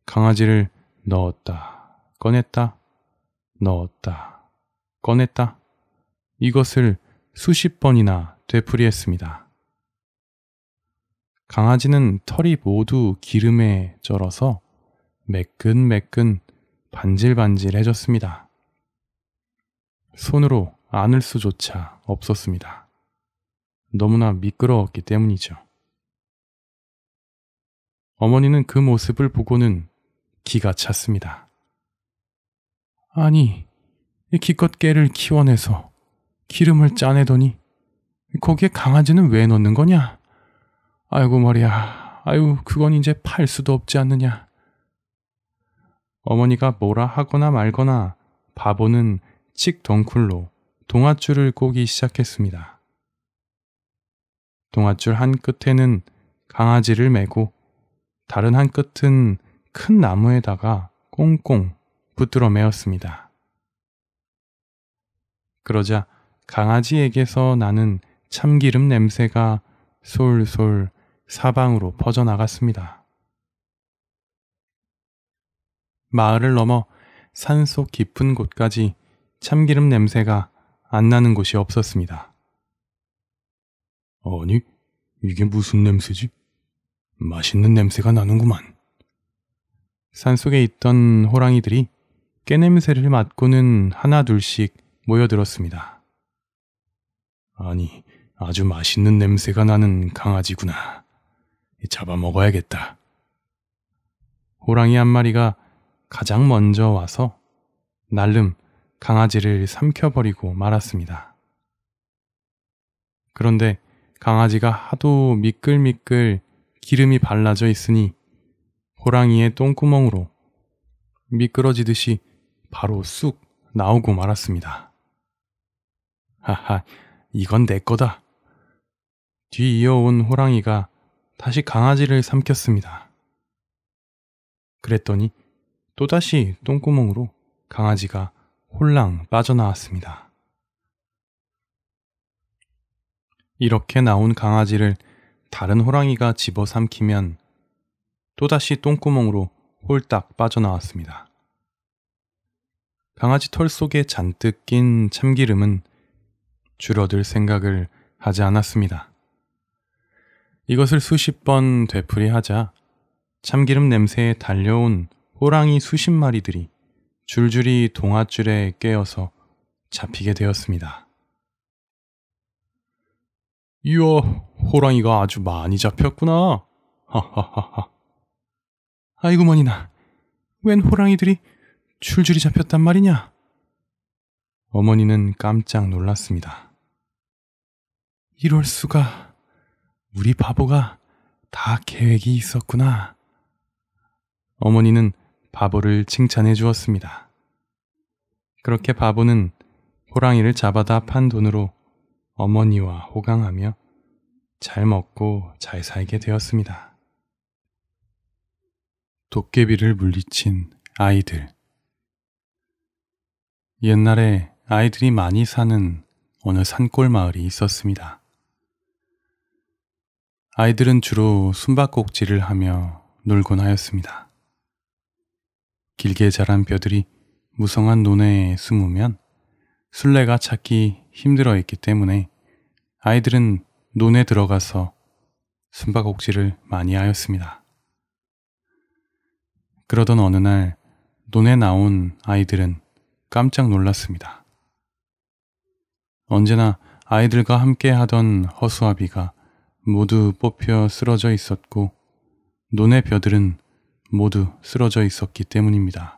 강아지를 넣었다. 꺼냈다. 넣었다. 꺼냈다. 이것을 수십 번이나 되풀이했습니다. 강아지는 털이 모두 기름에 절어서 매끈매끈 반질반질해졌습니다. 손으로 안을 수조차 없었습니다. 너무나 미끄러웠기 때문이죠. 어머니는 그 모습을 보고는 기가 찼습니다. 아니, 기껏 깨를 키워내서 기름을 짜내더니 거기에 강아지는 왜 넣는 거냐? 아이고 말이야, 아유 그건 이제 팔 수도 없지 않느냐. 어머니가 뭐라 하거나 말거나 바보는 칙 덩쿨로 동아줄을 꼬기 시작했습니다. 동아줄 한 끝에는 강아지를 메고 다른 한 끝은 큰 나무에다가 꽁꽁 붙들어 매었습니다. 그러자 강아지에게서 나는 참기름 냄새가 솔솔 사방으로 퍼져나갔습니다. 마을을 넘어 산속 깊은 곳까지 참기름 냄새가 안 나는 곳이 없었습니다. 아니, 이게 무슨 냄새지? 맛있는 냄새가 나는구만. 산속에 있던 호랑이들이 깨냄새를 맡고는 하나 둘씩 모여들었습니다. 아니, 아주 맛있는 냄새가 나는 강아지구나. 잡아먹어야겠다. 호랑이 한 마리가 가장 먼저 와서 날름 강아지를 삼켜버리고 말았습니다. 그런데 강아지가 하도 미끌미끌 기름이 발라져 있으니 호랑이의 똥구멍으로 미끄러지듯이 바로 쑥 나오고 말았습니다. 하하, 이건 내 거다. 뒤이어온 호랑이가 다시 강아지를 삼켰습니다. 그랬더니 또다시 똥구멍으로 강아지가 홀랑 빠져나왔습니다. 이렇게 나온 강아지를 다른 호랑이가 집어 삼키면 또다시 똥구멍으로 홀딱 빠져나왔습니다. 강아지 털 속에 잔뜩 낀 참기름은 줄어들 생각을 하지 않았습니다. 이것을 수십 번 되풀이하자 참기름 냄새에 달려온 호랑이 수십 마리들이 줄줄이 동아줄에 깨어서 잡히게 되었습니다. 이야, 호랑이가 아주 많이 잡혔구나. 하하하하. 아이구머니나, 웬 호랑이들이 줄줄이 잡혔단 말이냐? 어머니는 깜짝 놀랐습니다. 이럴 수가, 우리 바보가 다 계획이 있었구나. 어머니는 바보를 칭찬해 주었습니다. 그렇게 바보는 호랑이를 잡아다 판 돈으로 어머니와 호강하며 잘 먹고 잘 살게 되었습니다. 도깨비를 물리친 아이들. 옛날에 아이들이 많이 사는 어느 산골 마을이 있었습니다. 아이들은 주로 숨바꼭질을 하며 놀곤 하였습니다. 길게 자란 뼈들이 무성한 논에 숨으면 술래가 찾기 힘들어 했기 때문에 아이들은 논에 들어가서 숨바꼭질을 많이 하였습니다. 그러던 어느 날 논에 나온 아이들은 깜짝 놀랐습니다. 언제나 아이들과 함께 하던 허수아비가 모두 뽑혀 쓰러져 있었고 논의 벼들은 모두 쓰러져 있었기 때문입니다.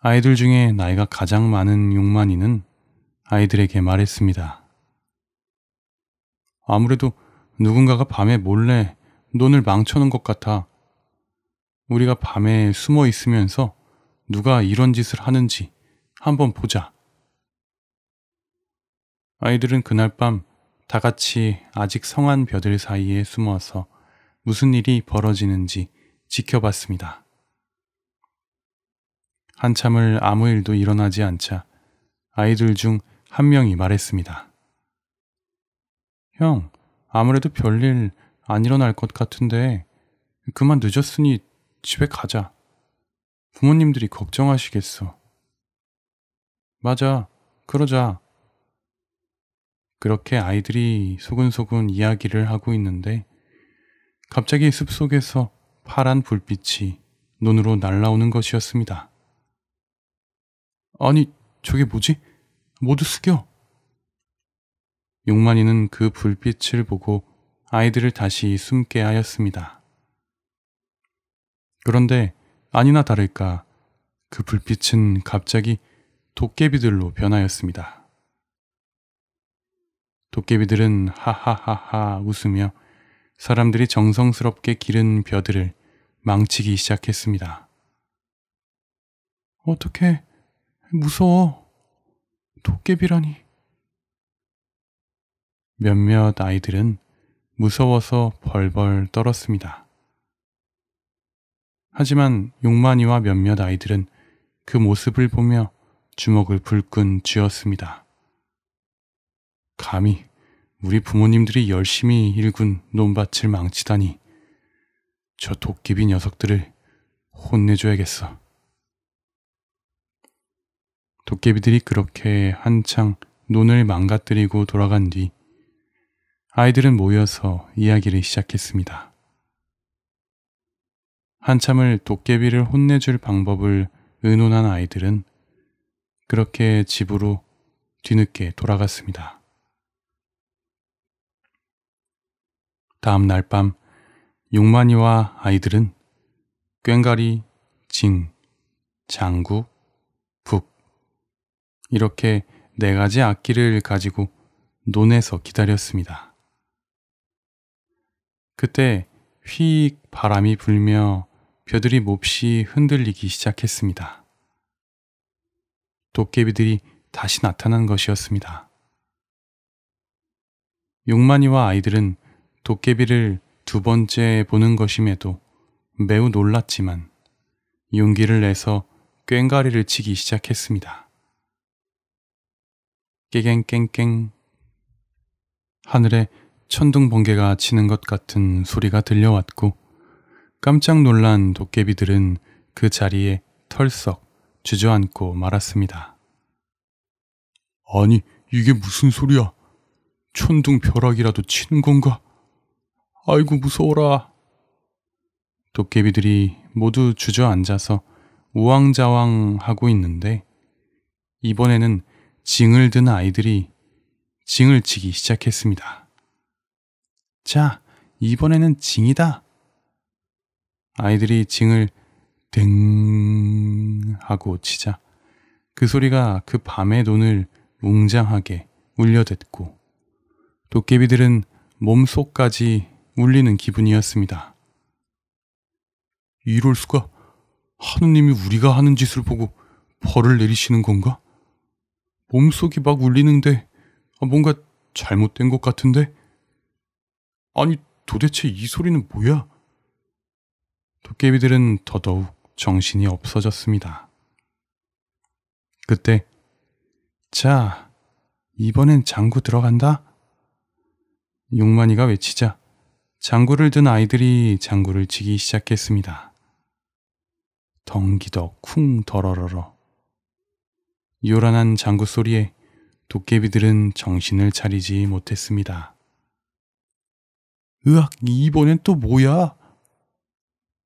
아이들 중에 나이가 가장 많은 용만이는 아이들에게 말했습니다. 아무래도 누군가가 밤에 몰래 논을 망쳐놓은 것 같아 우리가 밤에 숨어 있으면서 누가 이런 짓을 하는지 한번 보자. 아이들은 그날 밤 다 같이 아직 성한 벼들 사이에 숨어서 무슨 일이 벌어지는지 지켜봤습니다. 한참을 아무 일도 일어나지 않자 아이들 중 한 명이 말했습니다. 형, 아무래도 별일 안 일어날 것 같은데 그만 늦었으니 집에 가자. 부모님들이 걱정하시겠어. 맞아. 그러자. 그렇게 아이들이 소근소근 이야기를 하고 있는데 갑자기 숲속에서 파란 불빛이 눈으로 날라오는 것이었습니다. 아니, 저게 뭐지? 모두 숙여. 용만이는 그 불빛을 보고 아이들을 다시 숨게 하였습니다. 그런데 아니나 다를까 그 불빛은 갑자기 도깨비들로 변하였습니다. 도깨비들은 하하하하 웃으며 사람들이 정성스럽게 기른 벼들을 망치기 시작했습니다. 어떻게 무서워. 도깨비라니. 몇몇 아이들은 무서워서 벌벌 떨었습니다. 하지만 용만이와 몇몇 아이들은 그 모습을 보며 주먹을 불끈 쥐었습니다. 감히 우리 부모님들이 열심히 일군 논밭을 망치다니 저도깨비 녀석들을 혼내줘야겠어. 도깨비들이 그렇게 한창 논을 망가뜨리고 돌아간 뒤 아이들은 모여서 이야기를 시작했습니다. 한참을 도깨비를 혼내줄 방법을 의논한 아이들은 그렇게 집으로 뒤늦게 돌아갔습니다. 다음 날 밤 용만이와 아이들은 꽹가리, 징, 장구, 북 이렇게 네 가지 악기를 가지고 논에서 기다렸습니다. 그때 휙 바람이 불며 벼들이 몹시 흔들리기 시작했습니다. 도깨비들이 다시 나타난 것이었습니다. 용만이와 아이들은 도깨비를 두 번째 보는 것임에도 매우 놀랐지만 용기를 내서 꽹가리를 치기 시작했습니다. 깨갱깽깽 하늘에 천둥 번개가 치는 것 같은 소리가 들려왔고 깜짝 놀란 도깨비들은 그 자리에 털썩 주저앉고 말았습니다. 아니, 이게 무슨 소리야? 천둥 벼락이라도 치는 건가? 아이고, 무서워라. 도깨비들이 모두 주저앉아서 우왕좌왕 하고 있는데, 이번에는 징을 든 아이들이 징을 치기 시작했습니다. 자, 이번에는 징이다. 아이들이 징을 댕 하고 치자 그 소리가 그 밤의 눈을 웅장하게 울려댔고 도깨비들은 몸속까지 울리는 기분이었습니다. 이럴 수가 하느님이 우리가 하는 짓을 보고 벌을 내리시는 건가? 몸속이 막 울리는데 뭔가 잘못된 것 같은데? 아니 도대체 이 소리는 뭐야? 도깨비들은 더더욱 정신이 없어졌습니다. 그때, 자, 이번엔 장구 들어간다? 용만이가 외치자 장구를 든 아이들이 장구를 치기 시작했습니다. 덩기덕 쿵더러러러 요란한 장구 소리에 도깨비들은 정신을 차리지 못했습니다. 으악, 이번엔 또 뭐야?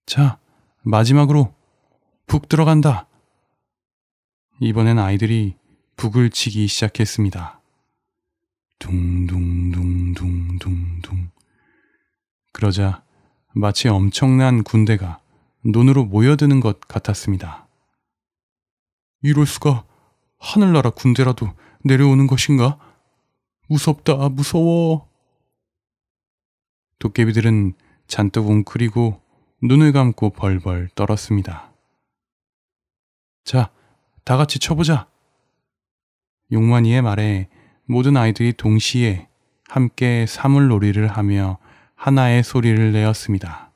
자, 마지막으로 북 들어간다. 이번엔 아이들이 북을 치기 시작했습니다. 둥둥둥둥둥둥. 그러자 마치 엄청난 군대가 눈으로 모여드는 것 같았습니다. 이럴 수가 하늘나라 군대라도 내려오는 것인가? 무섭다, 무서워. 도깨비들은 잔뜩 웅크리고 눈을 감고 벌벌 떨었습니다. 자, 다 같이 쳐보자. 용만이의 말에 모든 아이들이 동시에 함께 사물놀이를 하며 하나의 소리를 내었습니다.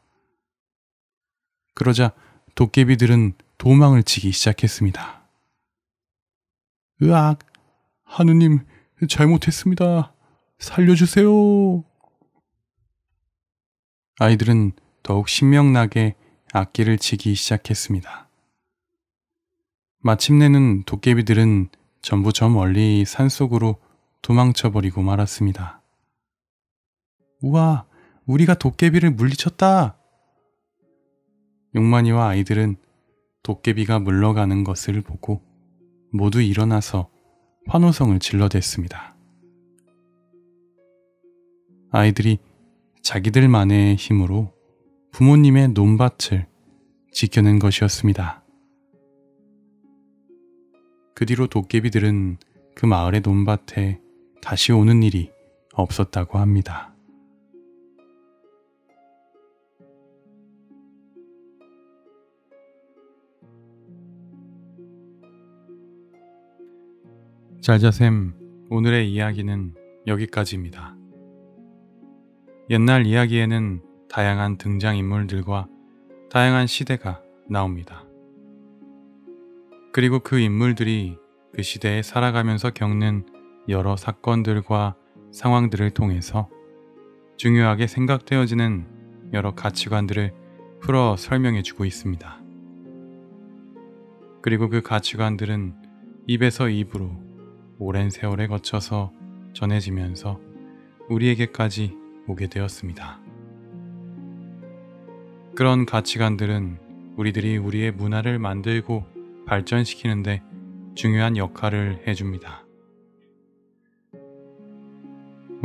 그러자 도깨비들은 도망을 치기 시작했습니다. 으악, 하느님, 잘못했습니다. 살려주세요. 아이들은 더욱 신명나게 악기를 치기 시작했습니다. 마침내는 도깨비들은 전부 저 멀리 산속으로 도망쳐버리고 말았습니다. 우와, 우리가 도깨비를 물리쳤다! 용만이와 아이들은 도깨비가 물러가는 것을 보고 모두 일어나서 환호성을 질러댔습니다. 아이들이 자기들만의 힘으로 부모님의 논밭을 지켜낸 것이었습니다. 그 뒤로 도깨비들은 그 마을의 논밭에 다시 오는 일이 없었다고 합니다. 잘자쌤, 오늘의 이야기는 여기까지입니다. 옛날 이야기에는 다양한 등장인물들과 다양한 시대가 나옵니다. 그리고 그 인물들이 그 시대에 살아가면서 겪는 여러 사건들과 상황들을 통해서 중요하게 생각되어지는 여러 가치관들을 풀어 설명해주고 있습니다. 그리고 그 가치관들은 입에서 입으로 오랜 세월에 거쳐서 전해지면서 우리에게까지 오게 되었습니다. 그런 가치관들은 우리들이 우리의 문화를 만들고 발전시키는데 중요한 역할을 해줍니다.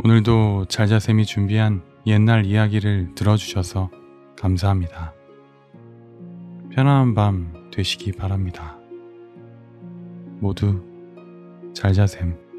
오늘도 잘자쌤이 준비한 옛날 이야기를 들어주셔서 감사합니다. 편안한 밤 되시기 바랍니다. 모두 잘자쌤.